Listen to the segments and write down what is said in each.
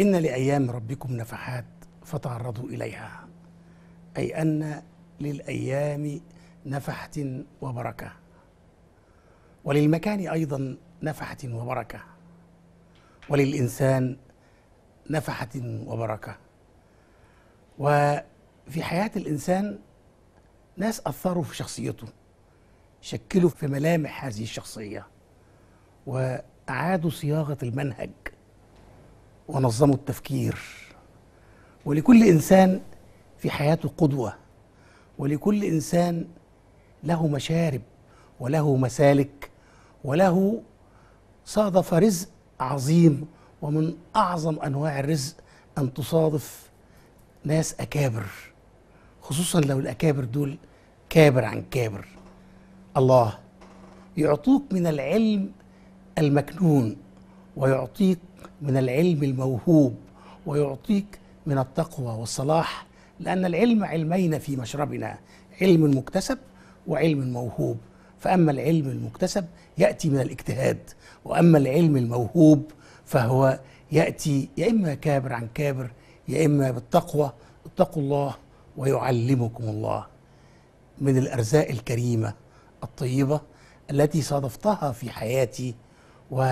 إن لأيام ربكم نفحات فتعرضوا إليها أي أن للأيام نفحة وبركة وللمكان أيضا نفحة وبركة وللإنسان نفحة وبركة وفي حياة الإنسان ناس أثروا في شخصيته شكلوا في ملامح هذه الشخصية وأعادوا صياغة المنهج ونظموا التفكير ولكل انسان في حياته قدوه ولكل انسان له مشارب وله مسالك وله صادف رزق عظيم ومن اعظم انواع الرزق ان تصادف ناس اكابر خصوصا لو الاكابر دول كابر عن كابر الله يعطوك من العلم المكنون ويعطيك من العلم الموهوب ويعطيك من التقوى والصلاح لأن العلم علمين في مشربنا علم مكتسب وعلم موهوب فأما العلم المكتسب يأتي من الاجتهاد وأما العلم الموهوب فهو يأتي يا إما كابر عن كابر يا إما بالتقوى اتقوا الله ويعلمكم الله من الأرزاق الكريمة الطيبة التي صادفتها في حياتي و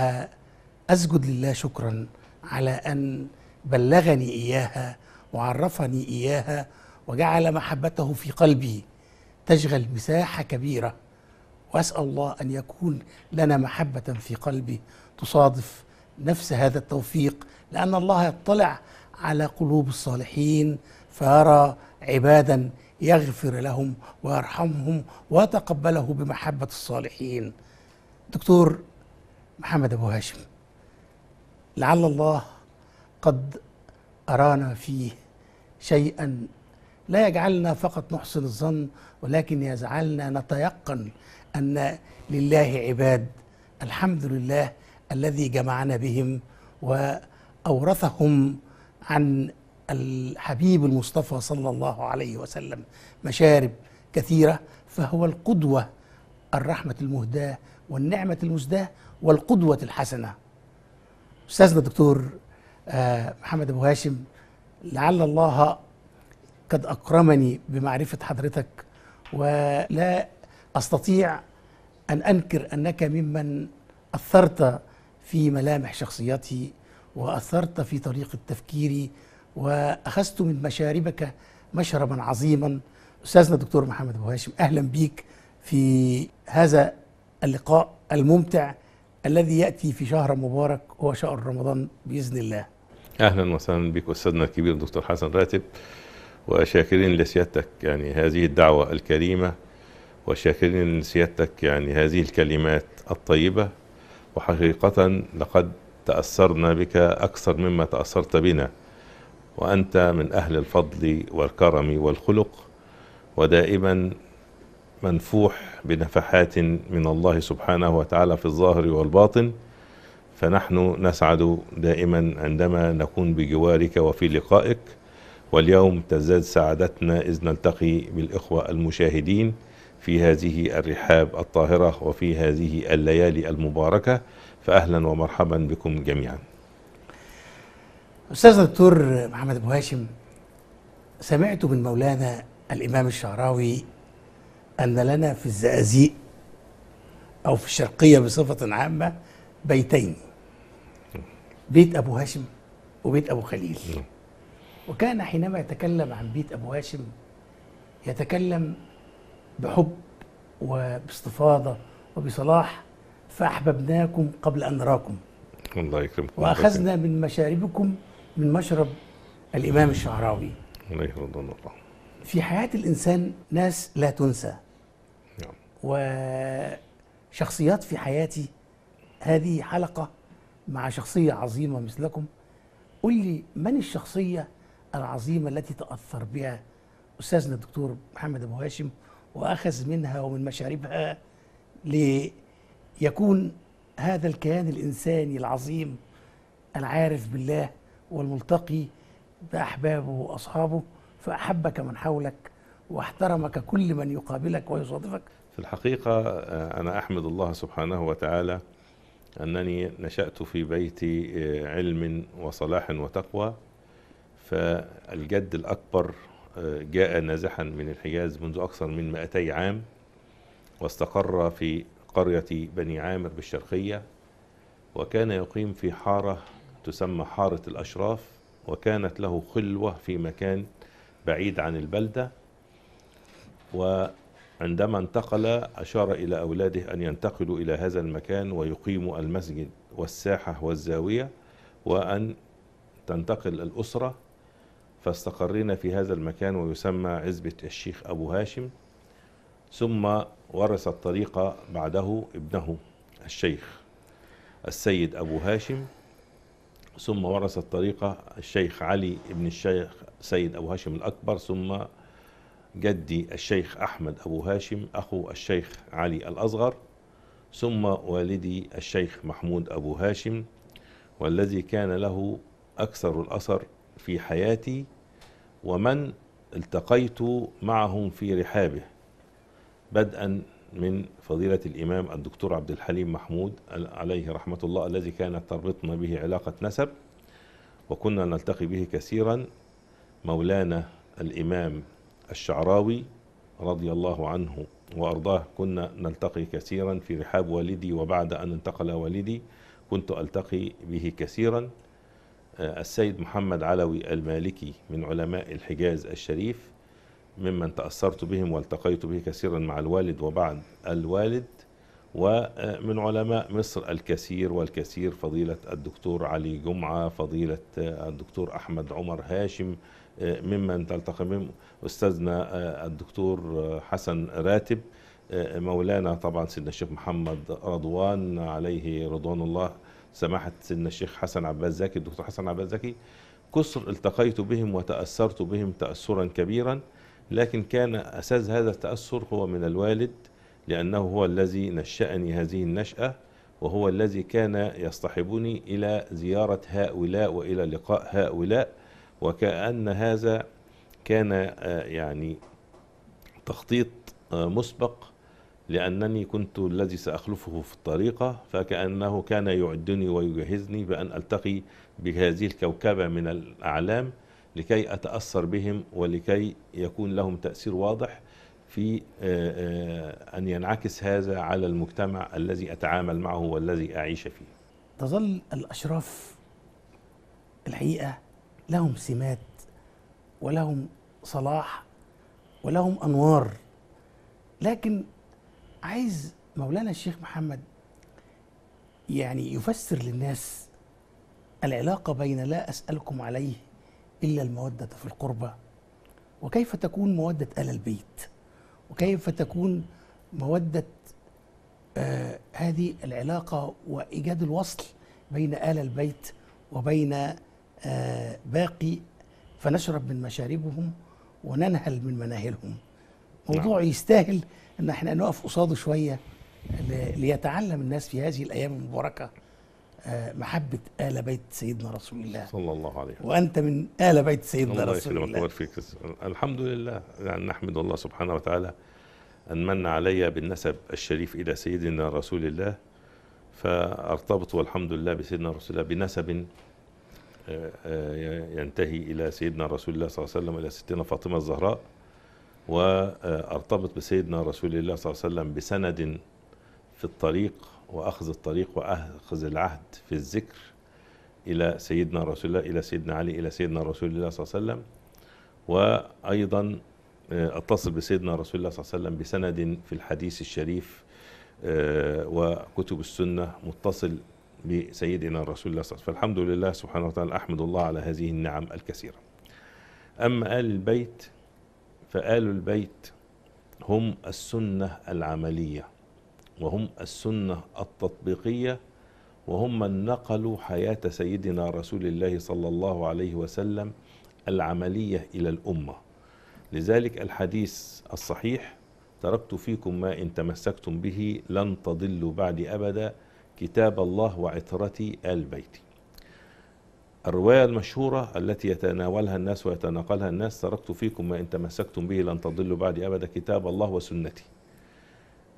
أسجد لله شكرا على أن بلغني إياها وعرفني إياها وجعل محبته في قلبي تشغل مساحة كبيرة وأسأل الله أن يكون لنا محبة في قلبي تصادف نفس هذا التوفيق لأن الله يطلع على قلوب الصالحين فيرى عبادا يغفر لهم ويرحمهم ويتقبله بمحبة الصالحين دكتور محمد أبو هاشم لعل الله قد أرانا فيه شيئا لا يجعلنا فقط نحسن الظن ولكن يجعلنا نتيقن أن لله عباد الحمد لله الذي جمعنا بهم وأورثهم عن الحبيب المصطفى صلى الله عليه وسلم مشارب كثيرة فهو القدوة الرحمة المهداة والنعمة المزداة والقدوة الحسنة استاذنا الدكتور آه، محمد ابو هاشم لعل الله قد اكرمني بمعرفه حضرتك ولا استطيع ان انكر انك ممن اثرت في ملامح شخصيتي واثرت في طريقه تفكيري واخذت من مشاربك مشربا عظيما استاذنا الدكتور محمد ابو هاشم اهلا بيك في هذا اللقاء الممتع الذي يأتي في شهر مبارك هو شهر رمضان بإذن الله أهلا وسهلا بك أستاذنا الكبير دكتور حسن راتب وشاكرين لسيادتك يعني هذه الدعوة الكريمة وشاكرين لسيادتك يعني هذه الكلمات الطيبة وحقيقة لقد تأثرنا بك أكثر مما تأثرت بنا وأنت من أهل الفضل والكرم والخلق ودائما منفوح بنفحات من الله سبحانه وتعالى في الظاهر والباطن فنحن نسعد دائما عندما نكون بجوارك وفي لقائك واليوم تزداد سعادتنا إذ نلتقي بالإخوة المشاهدين في هذه الرحاب الطاهرة وفي هذه الليالي المباركة فأهلا ومرحبا بكم جميعا أستاذ دكتور محمد أبو هاشم سمعت من مولانا الإمام الشعراوي أن لنا في الزقازيق أو في الشرقية بصفة عامة بيتين بيت أبو هاشم وبيت أبو خليل وكان حينما يتكلم عن بيت أبو هاشم يتكلم بحب وباستفاضة وبصلاح فأحببناكم قبل أن نراكم الله يكرمكم وأخذنا من مشاربكم من مشرب الإمام الشعراوي الله يرضى في حياة الإنسان ناس لا تنسى وشخصيات في حياتي هذه حلقة مع شخصية عظيمة مثلكم قل لي من الشخصية العظيمة التي تأثر بها أستاذنا الدكتور محمد أبو هاشم وأخذ منها ومن مشاربها ليكون هذا الكيان الإنساني العظيم العارف بالله والملتقي بأحبابه وأصحابه فأحبك من حولك واحترمك كل من يقابلك ويصادفك في الحقيقة آه، أنا أحمد الله سبحانه وتعالى أنني نشأت في بيت آه، علم وصلاح وتقوى فالجد الأكبر آه، جاء نازحا من الحجاز منذ أكثر من 200 عام واستقر في قرية بني عامر بالشرقية وكان يقيم في حارة تسمى حارة الأشراف وكانت له خلوة في مكان بعيد عن البلدة و عندما انتقل أشار إلى أولاده أن ينتقلوا إلى هذا المكان ويقيموا المسجد والساحة والزاوية وأن تنتقل الأسرة فاستقرينا في هذا المكان ويسمى عزبة الشيخ أبو هاشم ثم ورث الطريقة بعده ابنه الشيخ السيد أبو هاشم ثم ورث الطريقة الشيخ علي ابن الشيخ سيد أبو هاشم الأكبر ثم جدي الشيخ أحمد أبو هاشم أخو الشيخ علي الأصغر ثم والدي الشيخ محمود أبو هاشم والذي كان له أكثر الأثر في حياتي ومن التقيت معهم في رحابه بدءا من فضيلة الإمام الدكتور عبد الحليم محمود عليه رحمة الله الذي كانت تربطنا به علاقة نسب وكنا نلتقي به كثيرا مولانا الإمام الشعراوي رضي الله عنه وأرضاه كنا نلتقي كثيرا في رحاب والدي وبعد أن انتقل والدي كنت ألتقي به كثيرا آه، السيد محمد علوي المالكي من علماء الحجاز الشريف ممن تأثرت بهم والتقيت به كثيرا مع الوالد وبعد الوالد ومن علماء مصر الكثير والكثير فضيلة الدكتور علي جمعة فضيلة الدكتور أحمد عمر هاشم آه، ممن تلتقي بهم أستاذنا آه، الدكتور آه، حسن راتب مولانا طبعا سيدنا الشيخ محمد رضوان عليه رضوان الله سماحة سيدنا الشيخ حسن عباس زكي الدكتور حسن عباس زكي كسر التقيت بهم وتأثرت بهم تأثرا كبيرا لكن كان أساس هذا التأثر هو من الوالد لأنه هو الذي نشأني هذه النشأة وهو الذي كان يصطحبني إلى زيارة هؤلاء وإلى لقاء هؤلاء وكأن هذا كان آه، يعني تخطيط آه، مسبق لأنني كنت الذي سأخلفه في الطريقة فكأنه كان يعدني ويجهزني بأن ألتقي بهذه الكوكبة من الأعلام لكي أتأثر بهم ولكي يكون لهم تأثير واضح في آه، أن ينعكس هذا على المجتمع الذي أتعامل معه والذي أعيش فيه تظل الأشراف الحقيقة لهم سمات ولهم صلاح ولهم انوار لكن عايز مولانا الشيخ محمد يعني يفسر للناس العلاقه بين لا اسالكم عليه الا الموده في القربى وكيف تكون موده ال البيت وكيف تكون موده آه هذه العلاقه وايجاد الوصل بين ال البيت وبين باقي فنشرب من مشاربهم وننهل من مناهلهم موضوع نعم. يستاهل ان احنا نقف قصاده شويه ليتعلم الناس في هذه الايام المباركه آه، محبه ال بيت سيدنا رسول الله صلى الله عليه وسلم وانت من ال بيت سيدنا رسول الله الله فيك الحمد لله يعني نحمد الله سبحانه وتعالى ان من علي بالنسب الشريف الى سيدنا رسول الله فارتبط والحمد لله بسيدنا رسول الله بنسب آه، آه، ينتهي إلى سيدنا رسول الله صلى الله عليه وسلم إلى ستنا فاطمة الزهراء وارتبط بسيدنا رسول الله صلى الله عليه وسلم بسند في الطريق وأخذ الطريق وأخذ العهد في الذكر إلى سيدنا رسول الله إلى سيدنا علي إلى سيدنا رسول الله صلى الله عليه وسلم وأيضا آه، اتصل بسيدنا رسول الله صلى الله عليه وسلم بسند في الحديث الشريف وكتب السنة متصل لسيدنا الرسول الله صلى الله عليه وسلم فالحمد لله سبحانه وتعالى أحمد الله على هذه النعم الكثيرة أما آل البيت فآل البيت هم السنة العملية وهم السنة التطبيقية وهم من نقلوا حياة سيدنا رسول الله صلى الله عليه وسلم العملية إلى الأمة لذلك الحديث الصحيح تركت فيكم ما إن تمسكتم به لن تضلوا بعد أبدا كتاب الله وعترتي آل بيتي الرواية المشهورة التي يتناولها الناس ويتناقلها الناس تركت فيكم ما إن تمسكتم به لن تضلوا بعدي أبدا كتاب الله وسنتي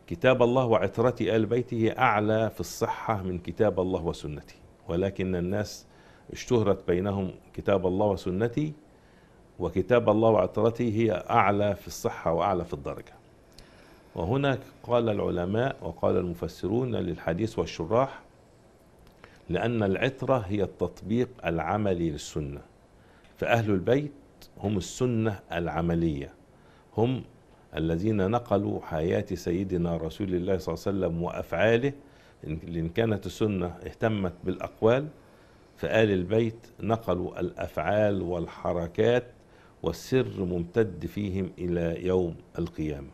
كتاب الله وعترتي آل بيتي هي أعلى في الصحة من كتاب الله وسنتي ولكن الناس اشتهرت بينهم كتاب الله وسنتي وكتاب الله وعترتي هي أعلى في الصحة وأعلى في الدرجة وهنا قال العلماء وقال المفسرون للحديث والشراح لأن العترة هي التطبيق العملي للسنة فأهل البيت هم السنة العملية هم الذين نقلوا حياة سيدنا رسول الله صلى الله عليه وسلم وأفعاله إن كانت السنة اهتمت بالأقوال فآل البيت نقلوا الأفعال والحركات والسر ممتد فيهم إلى يوم القيامة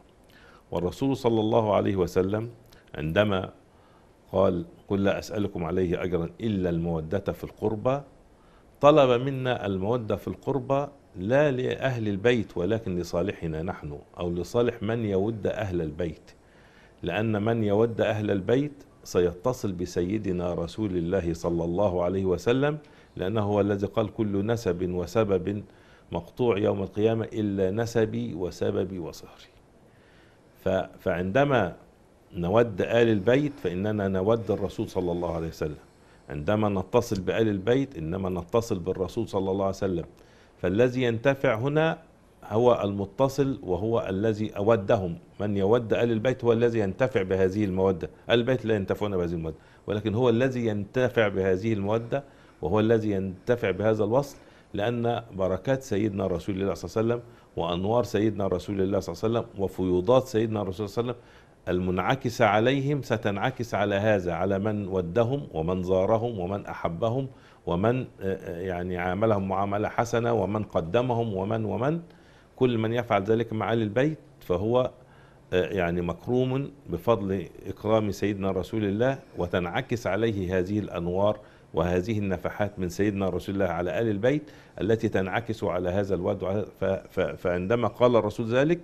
والرسول صلى الله عليه وسلم عندما قال قل لا أسألكم عليه أجرا إلا المودة في القربى طلب منا المودة في القربى لا لأهل البيت ولكن لصالحنا نحن أو لصالح من يود أهل البيت لأن من يود أهل البيت سيتصل بسيدنا رسول الله صلى الله عليه وسلم لأنه هو الذي قال كل نسب وسبب مقطوع يوم القيامة إلا نسبي وسببي وصهري فعندما نود آل البيت فإننا نود الرسول صلى الله عليه وسلم عندما نتصل بآل البيت إنما نتصل بالرسول صلى الله عليه وسلم فالذي ينتفع هنا هو المتصل وهو الذي أودهم من يود آل البيت هو الذي ينتفع بهذه المودة آل البيت لا ينتفعون بهذه المودة ولكن هو الذي ينتفع بهذه المودة وهو الذي ينتفع بهذا الوصل لأن بركات سيدنا رسول الله صلى الله عليه وسلم وأنوار سيدنا رسول الله صلى الله عليه وسلم وفيوضات سيدنا رسول الله صلى الله عليه وسلم المنعكسة عليهم ستنعكس على هذا على من ودهم ومن زارهم ومن أحبهم ومن آه، آه، يعني عاملهم معاملة حسنة ومن قدمهم ومن ومن كل من يفعل ذلك مع آل البيت فهو آه، يعني مكروم بفضل إكرام سيدنا رسول الله وتنعكس عليه هذه الأنوار وهذه النفحات من سيدنا رسول الله على آل البيت التي تنعكس على هذا الواد فعندما قال الرسول ذلك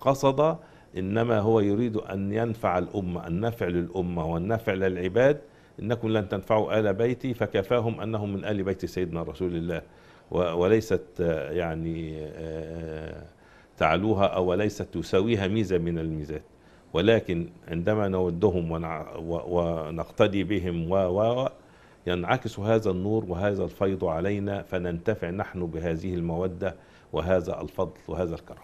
قصد إنما هو يريد أن ينفع الأمة النفع للأمة والنفع للعباد إنكم لن تنفعوا آل بيتي فكفاهم أنهم من آل بيت سيدنا رسول الله وليست آه، يعني آه، آه، تعلوها أو ليست تساويها ميزة من الميزات ولكن عندما نودهم ونقتدي بهم و ينعكس هذا النور وهذا الفيض علينا فننتفع نحن بهذه المودة وهذا الفضل وهذا الكرم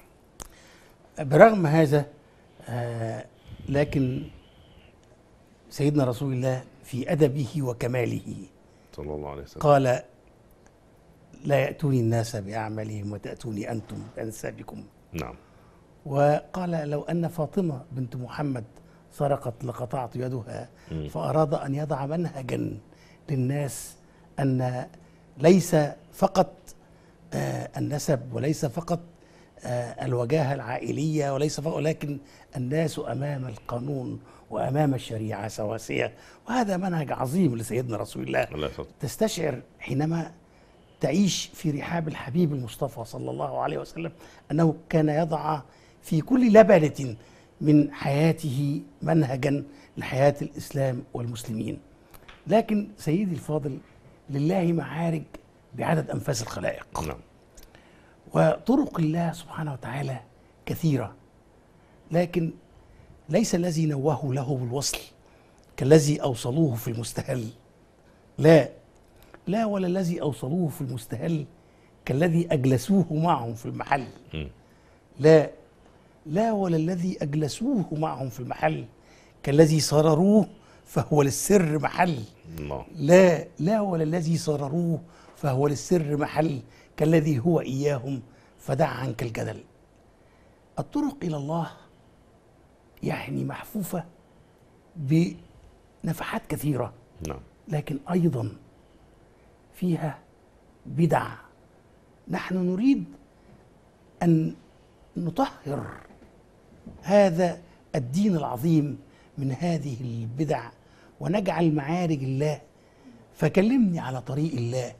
برغم هذا آه، لكن سيدنا رسول الله في أدبه وكماله صلى الله عليه وسلم قال لا يأتوني الناس بأعمالهم وتأتوني أنتم بأنسابكم نعم وقال لو أن فاطمة بنت محمد سرقت لقطعت يدها فأراد أن يضع منهجا للناس ان ليس فقط آه، النسب وليس فقط آه، الوجاهه العائليه وليس فقط ولكن الناس امام القانون وامام الشريعه سواسيه وهذا منهج عظيم لسيدنا رسول الله, الله تستشعر حينما تعيش في رحاب الحبيب المصطفى صلى الله عليه وسلم انه كان يضع في كل لبنه من حياته منهجا لحياه الاسلام والمسلمين لكن سيدي الفاضل لله معارج بعدد أنفاس الخلائق نعم. وطرق الله سبحانه وتعالى كثيرة لكن ليس الذي نوهوا له بالوصل كالذي أوصلوه في المستهل لا لا ولا الذي أوصلوه في المستهل كالذي أجلسوه معهم في المحل لا لا ولا الذي أجلسوه معهم في المحل كالذي صرروه فهو للسر محل الله. لا لا وللذي صرروه فهو للسر محل كالذي هو إياهم فدع عنك الجدل الطرق إلى الله يعني محفوفة بنفحات كثيرة نعم. لكن أيضا فيها بدع نحن نريد أن نطهر هذا الدين العظيم من هذه البدع ونجعل معارج الله فكلمني على طريق الله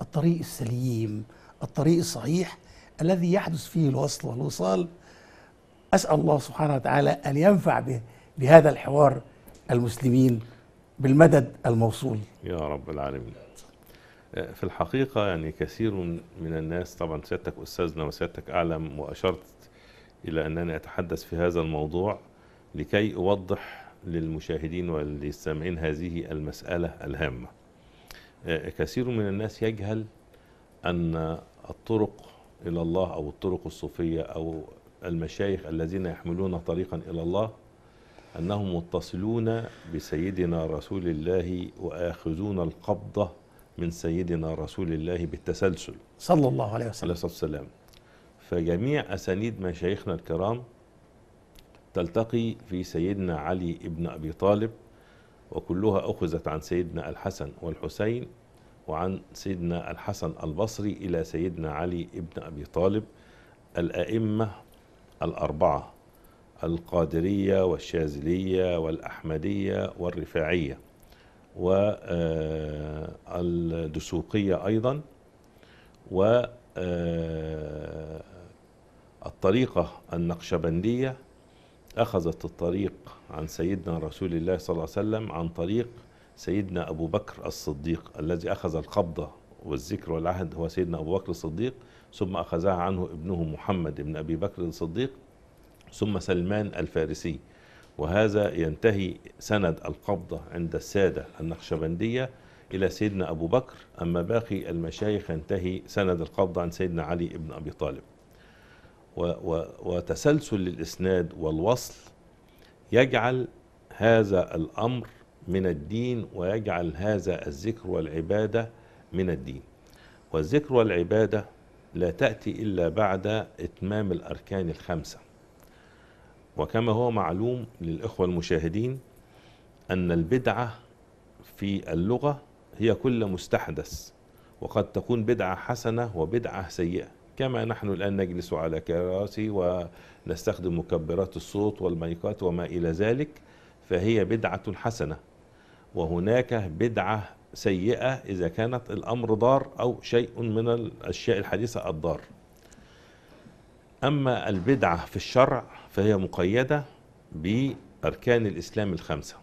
الطريق السليم الطريق الصحيح الذي يحدث فيه الوصل والوصال أسأل الله سبحانه وتعالى أن ينفع به بهذا الحوار المسلمين بالمدد الموصول يا رب العالمين في الحقيقة يعني كثير من الناس طبعا سيادتك أستاذنا وسيادتك أعلم وأشرت إلى أنني أتحدث في هذا الموضوع لكي أوضح للمشاهدين وللسامعين هذه المسألة الهامة آه، كثير من الناس يجهل أن الطرق إلى الله أو الطرق الصوفية أو المشايخ الذين يحملون طريقا إلى الله أنهم متصلون بسيدنا رسول الله وآخذون القبضة من سيدنا رسول الله بالتسلسل صلى الله عليه وسلم عليه الصلاة والسلام فجميع أسانيد مشايخنا الكرام تلتقي في سيدنا علي ابن أبي طالب وكلها أخذت عن سيدنا الحسن والحسين وعن سيدنا الحسن البصري إلى سيدنا علي ابن أبي طالب الأئمة الأربعة القادرية والشاذلية والأحمدية والرفاعية والدسوقية أيضا و آه، الطريقة النقشبندية أخذت الطريق عن سيدنا رسول الله صلى الله عليه وسلم عن طريق سيدنا أبو بكر الصديق الذي أخذ القبضة والذكر والعهد هو سيدنا أبو بكر الصديق ثم أخذها عنه ابنه محمد بن أبي بكر الصديق ثم سلمان الفارسي وهذا ينتهي سند القبضة عند السادة النقشبندية إلى سيدنا أبو بكر أما باقي المشايخ ينتهي سند القبضة عن سيدنا علي بن أبي طالب وتسلسل الاسناد والوصل يجعل هذا الامر من الدين ويجعل هذا الذكر والعباده من الدين والذكر والعباده لا تاتي الا بعد اتمام الاركان الخمسه وكما هو معلوم للاخوه المشاهدين ان البدعه في اللغه هي كل مستحدث وقد تكون بدعه حسنه وبدعه سيئه كما نحن الآن نجلس على كراسي ونستخدم مكبرات الصوت والمايكات وما إلى ذلك فهي بدعة حسنة وهناك بدعة سيئة إذا كانت الأمر ضار أو شيء من الأشياء الحديثة الضار أما البدعة في الشرع فهي مقيدة بأركان الإسلام الخمسة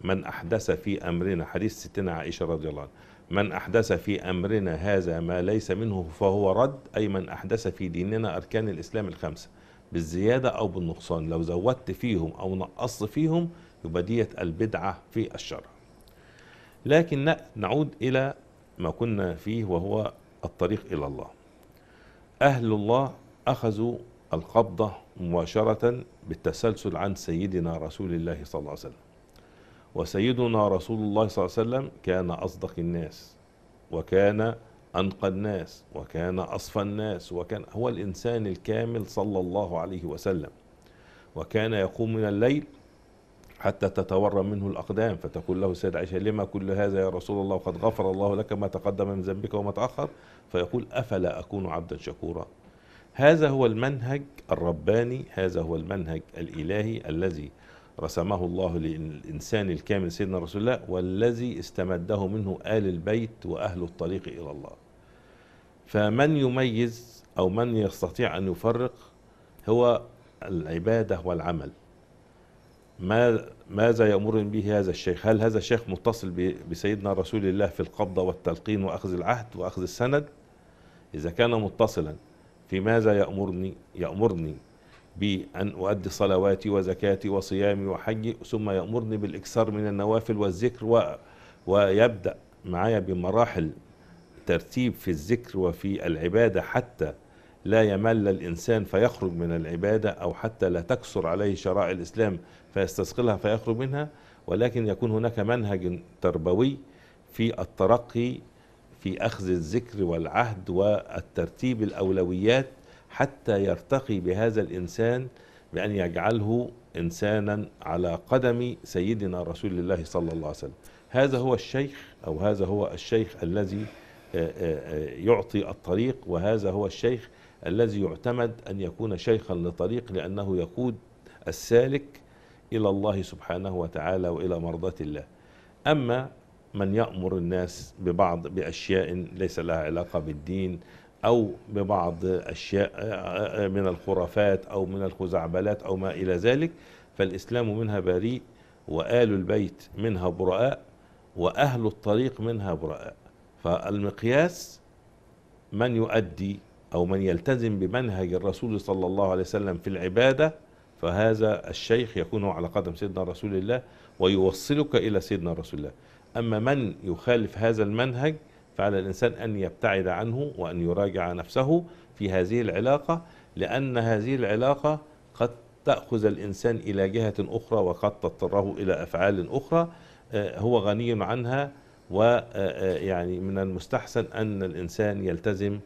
من أحدث في أمرنا حديث ستنا عائشة رضي الله عنها من أحدث في أمرنا هذا ما ليس منه فهو رد أي من أحدث في ديننا أركان الإسلام الخمسة بالزيادة أو بالنقصان لو زودت فيهم أو نقصت فيهم يبقى ديت البدعة في الشرع لكن نعود إلى ما كنا فيه وهو الطريق إلى الله أهل الله أخذوا القبضة مباشرة بالتسلسل عن سيدنا رسول الله صلى الله عليه وسلم وسيدنا رسول الله صلى الله عليه وسلم كان أصدق الناس وكان أنقى الناس وكان أصفى الناس وكان هو الإنسان الكامل صلى الله عليه وسلم وكان يقوم من الليل حتى تتورم منه الأقدام فتقول له السيدة عائشة لما كل هذا يا رسول الله قد غفر الله لك ما تقدم من ذنبك وما تأخر فيقول أفلا أكون عبدا شكورا هذا هو المنهج الرباني هذا هو المنهج الإلهي الذي رسمه الله للإنسان الكامل سيدنا رسول الله والذي استمده منه آل البيت وأهل الطريق إلى الله فمن يميز أو من يستطيع أن يفرق هو العبادة والعمل ما ماذا يأمرني به هذا الشيخ هل هذا الشيخ متصل بسيدنا رسول الله في القبضة والتلقين وأخذ العهد وأخذ السند إذا كان متصلا في ماذا يأمرني يأمرني بأن أؤدي صلواتي وزكاتي وصيامي وحجي ثم يأمرني بالإكثار من النوافل والذكر و... ويبدأ معايا بمراحل ترتيب في الذكر وفي العبادة حتى لا يمل الإنسان فيخرج من العبادة أو حتى لا تكسر عليه شرائع الإسلام فيستثقلها فيخرج منها ولكن يكون هناك منهج تربوي في الترقي في أخذ الذكر والعهد والترتيب الأولويات حتى يرتقي بهذا الإنسان بأن يجعله إنسانا على قدم سيدنا رسول الله صلى الله عليه وسلم هذا هو الشيخ أو هذا هو الشيخ الذي آه، آه، يعطي الطريق وهذا هو الشيخ الذي يعتمد أن يكون شيخا لطريق لأنه يقود السالك إلى الله سبحانه وتعالى وإلى مرضاة الله أما من يأمر الناس ببعض بأشياء ليس لها علاقة بالدين أو ببعض أشياء آه، آه، آه، من الخرافات أو من الخزعبلات أو ما إلى ذلك فالإسلام منها بريء وآل البيت منها براء وأهل الطريق منها براء فالمقياس من يؤدي أو من يلتزم بمنهج الرسول صلى الله عليه وسلم في العبادة فهذا الشيخ يكون على قدم سيدنا رسول الله ويوصلك إلى سيدنا رسول الله أما من يخالف هذا المنهج فعلى الإنسان أن يبتعد عنه وأن يراجع نفسه في هذه العلاقة لأن هذه العلاقة قد تأخذ الإنسان إلى جهة أخرى وقد تضطره إلى أفعال أخرى آه، هو غني عنها ويعني آه، آه، من المستحسن أن الإنسان يلتزم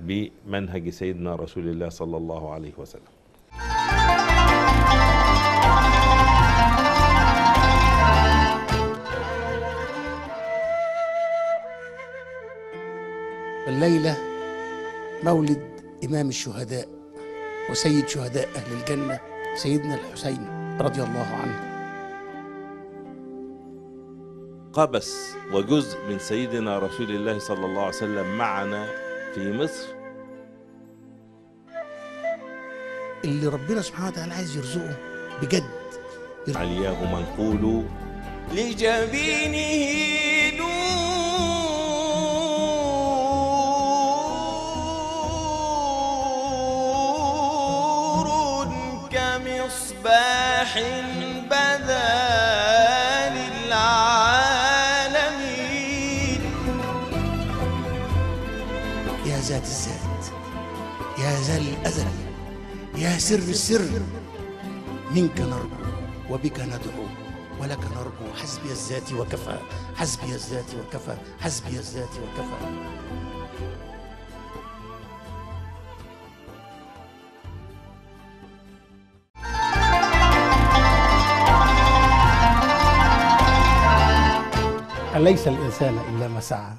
بمنهج سيدنا رسول الله صلى الله عليه وسلم الليلة مولد إمام الشهداء وسيد شهداء أهل الجنة سيدنا الحسين رضي الله عنه قبس وجزء من سيدنا رسول الله صلى الله عليه وسلم معنا في مصر اللي ربنا سبحانه وتعالى عايز يرزقه بجد علياه منقول لجبينه دون يا ذات الذات يا الأزل يا سر السر منك نرجو وبك ندعو ولك نرجو حسبي الذات وكفى حسبي الذات وكفى حسبي الذات وكفى أليس الإنسان إلا ما سعى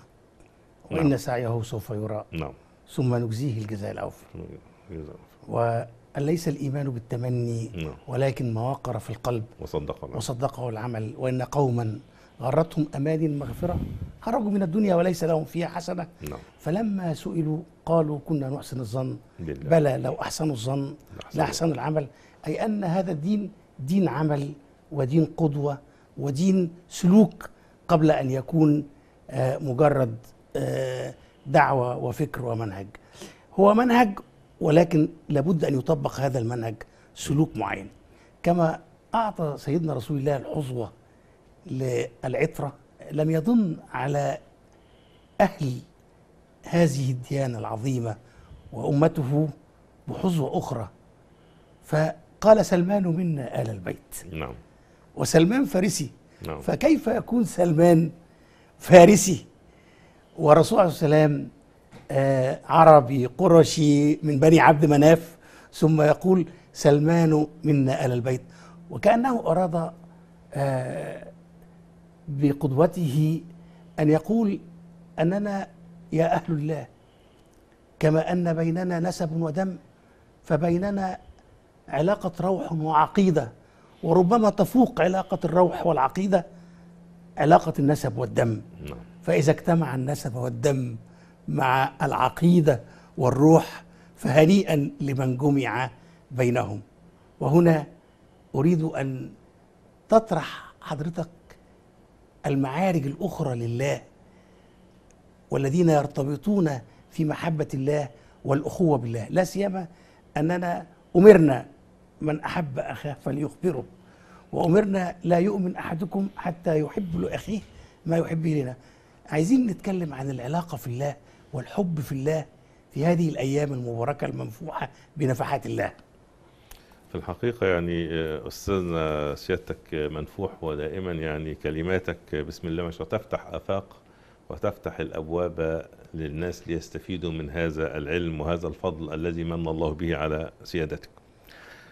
وإن نعم. سعيه سوف يرى نعم. ثم نجزيه الجزاء الأوفى وليس الإيمان بالتمني نعم. ولكن ما وقر في القلب وصدقه العمل. وصدقه العمل وإن قوما غرتهم أماني المغفرة خرجوا من الدنيا وليس لهم فيها حسنة نعم. فلما سئلوا قالوا كنا نحسن الظن بالله. بلى لو أحسنوا الظن لأحسنوا العمل أي أن هذا الدين دين عمل ودين قدوة ودين سلوك قبل ان يكون آه، مجرد آه، دعوه وفكر ومنهج هو منهج ولكن لابد ان يطبق هذا المنهج سلوك معين كما اعطى سيدنا رسول الله الحظوه للعطره لم يظن على اهل هذه الديانه العظيمه وامته بحظوه اخرى فقال سلمان منا ال البيت نعم وسلمان فارسي نعم. فكيف يكون سلمان فارسي الله عليه السلام آه، عربي قرشي من بني عبد مناف ثم يقول سلمان منا آل البيت وكأنه أراد آه، بقدوته أن يقول أننا يا أهل الله كما أن بيننا نسب ودم فبيننا علاقة روح وعقيدة وربما تفوق علاقة الروح والعقيدة علاقة النسب والدم نعم. فإذا اجتمع النسب والدم مع العقيدة والروح فهنيئا لمن جمع بينهم وهنا أريد أن تطرح حضرتك المعارج الأخرى لله والذين يرتبطون في محبة الله والأخوة بالله لا سيما أننا أمرنا من أحب أخاه فليخبره وأمرنا لا يؤمن أحدكم حتى يحب لأخيه ما يحب لنا عايزين نتكلم عن العلاقة في الله والحب في الله في هذه الأيام المباركة المنفوحة بنفحات الله في الحقيقة يعني آه، أستاذنا سيادتك منفوح ودائما يعني كلماتك آه، بسم الله ما شاء تفتح آفاق وتفتح الأبواب للناس ليستفيدوا من هذا العلم وهذا الفضل الذي من الله به على سيادتك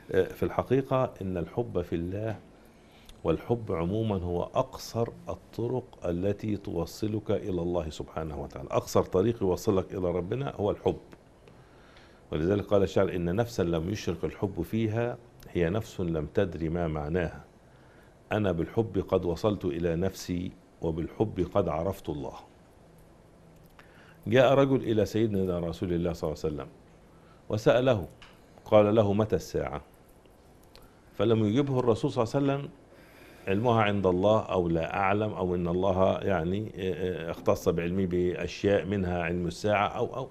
في الحقيقة إن الحب في الله والحب عموما هو أقصر الطرق التي توصلك إلى الله سبحانه وتعالى أقصر طريق يوصلك إلى ربنا هو الحب ولذلك قال الشاعر إن نفسا لم يشرك الحب فيها هي نفس لم تدري ما معناها أنا بالحب قد وصلت إلى نفسي وبالحب قد عرفت الله جاء رجل إلى سيدنا رسول الله صلى الله عليه وسلم وسأله قال له متى الساعة فلم يجبه الرسول صلى الله عليه وسلم علمها عند الله أو لا أعلم أو إن الله يعني آه، آه، اختص بعلمي بأشياء منها علم الساعة أو أو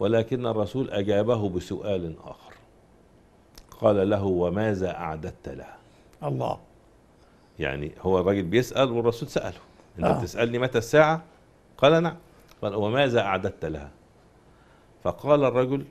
ولكن الرسول أجابه بسؤال آخر قال له وماذا أعددت لها الله يعني هو الراجل بيسأل والرسول سأله أنت آه. بتسألني متى الساعة قال نعم قال وماذا أعددت لها فقال الرجل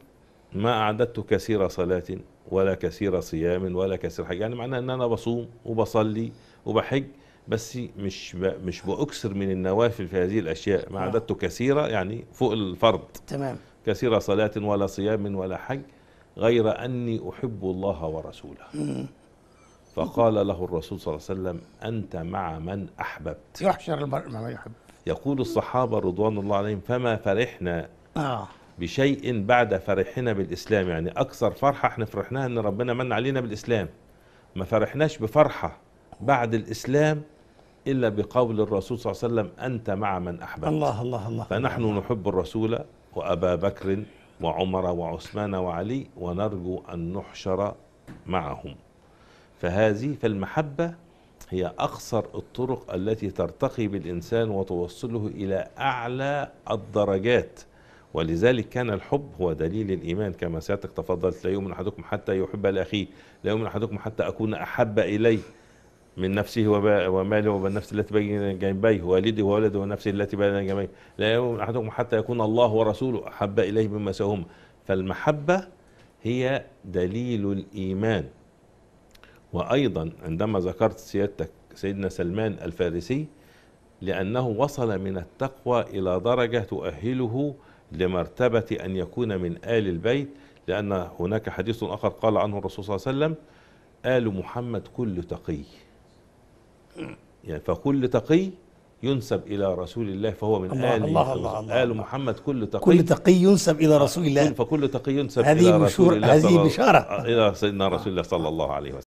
ما أعددت كثير صلاة ولا كثير صيام ولا كثير حج يعني معناها ان انا بصوم وبصلي وبحج بس مش ب... مش باكثر من النوافل في هذه الاشياء ما نعم. عددت كثيره يعني فوق الفرض تمام كثير صلاه ولا صيام ولا حج غير اني احب الله ورسوله مم. فقال له الرسول صلى الله عليه وسلم انت مع من احببت يحشر المرء مع من يحب يقول الصحابه رضوان الله عليهم فما فرحنا آه. بشيء بعد فرحنا بالإسلام يعني أكثر فرحة احنا فرحناها أن ربنا من علينا بالإسلام ما فرحناش بفرحة بعد الإسلام إلا بقول الرسول صلى الله عليه وسلم أنت مع من أحببت الله الله الله فنحن الله نحب الرسول وأبا بكر وعمر وعثمان وعلي ونرجو أن نحشر معهم فهذه فالمحبة هي أقصر الطرق التي ترتقي بالإنسان وتوصله إلى أعلى الدرجات ولذلك كان الحب هو دليل الإيمان كما سيادتك تفضلت لا يؤمن أحدكم حتى يحب لأخيه لا يؤمن أحدكم حتى أكون أحب إليه من نفسه وماله وبالنفس التي بين جنبيه والده وولده ونفسه التي بين جنبيه لا يؤمن أحدكم حتى يكون الله ورسوله أحب إليه مما سواهما فالمحبة هي دليل الإيمان وأيضا عندما ذكرت سيادتك سيدنا سلمان الفارسي لأنه وصل من التقوى إلى درجة تؤهله لمرتبة أن يكون من آل البيت لأن هناك حديث آخر قال عنه الرسول صلى الله عليه وسلم آل محمد كل تقي يعني فكل تقي ينسب إلى رسول الله فهو من الله آل الله الله الله آل محمد كل تقي كل تقي ينسب إلى رسول الله فكل تقي ينسب إلى رسول الله هذه بشارة إلى سيدنا رسول الله صلى الله عليه وسلم